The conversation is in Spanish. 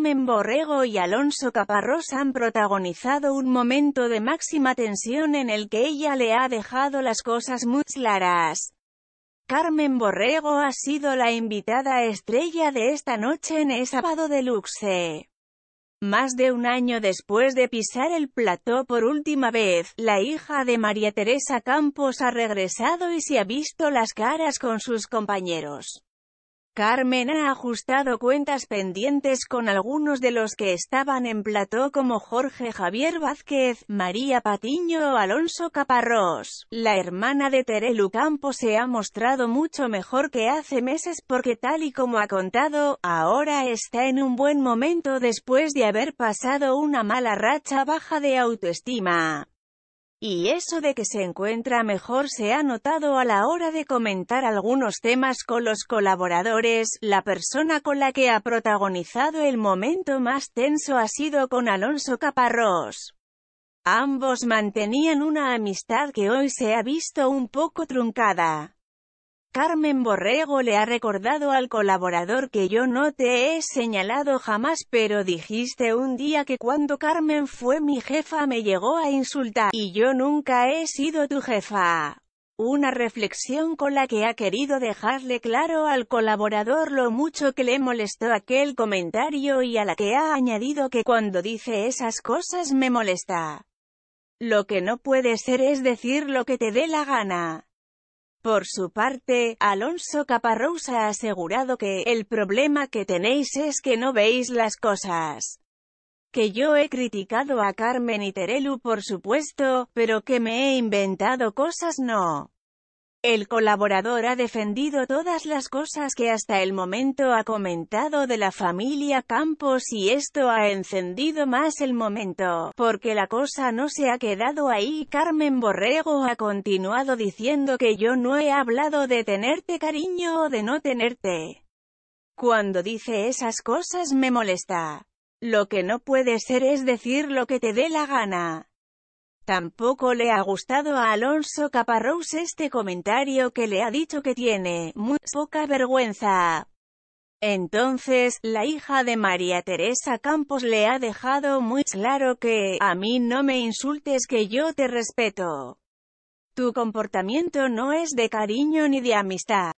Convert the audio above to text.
Carmen Borrego y Alonso Caparrós han protagonizado un momento de máxima tensión en el que ella le ha dejado las cosas muy claras. Carmen Borrego ha sido la invitada estrella de esta noche en el sábado de luxe. Más de un año después de pisar el plató por última vez, la hija de María Teresa Campos ha regresado y se ha visto las caras con sus compañeros. Carmen ha ajustado cuentas pendientes con algunos de los que estaban en plató como Jorge Javier Vázquez, María Patiño o Alonso Caparrós. La hermana de Terelu Campo se ha mostrado mucho mejor que hace meses porque tal y como ha contado, ahora está en un buen momento después de haber pasado una mala racha baja de autoestima. Y eso de que se encuentra mejor se ha notado a la hora de comentar algunos temas con los colaboradores, la persona con la que ha protagonizado el momento más tenso ha sido con Alonso Caparrós. Ambos mantenían una amistad que hoy se ha visto un poco truncada. Carmen Borrego le ha recordado al colaborador que yo no te he señalado jamás pero dijiste un día que cuando Carmen fue mi jefa me llegó a insultar, y yo nunca he sido tu jefa. Una reflexión con la que ha querido dejarle claro al colaborador lo mucho que le molestó aquel comentario y a la que ha añadido que cuando dice esas cosas me molesta. Lo que no puede ser es decir lo que te dé la gana. Por su parte, Alonso Caparrós ha asegurado que, el problema que tenéis es que no veis las cosas. Que yo he criticado a Carmen y Terelu por supuesto, pero que me he inventado cosas no. El colaborador ha defendido todas las cosas que hasta el momento ha comentado de la familia Campos y esto ha encendido más el momento, porque la cosa no se ha quedado ahí. Carmen Borrego ha continuado diciendo que yo no he hablado de tenerte cariño o de no tenerte. Cuando dice esas cosas me molesta. Lo que no puede ser es decir lo que te dé la gana. Tampoco le ha gustado a Alonso Caparrós este comentario que le ha dicho que tiene muy poca vergüenza. Entonces, la hija de María Teresa Campos le ha dejado muy claro que, a mí no me insultes que yo te respeto. Tu comportamiento no es de cariño ni de amistad.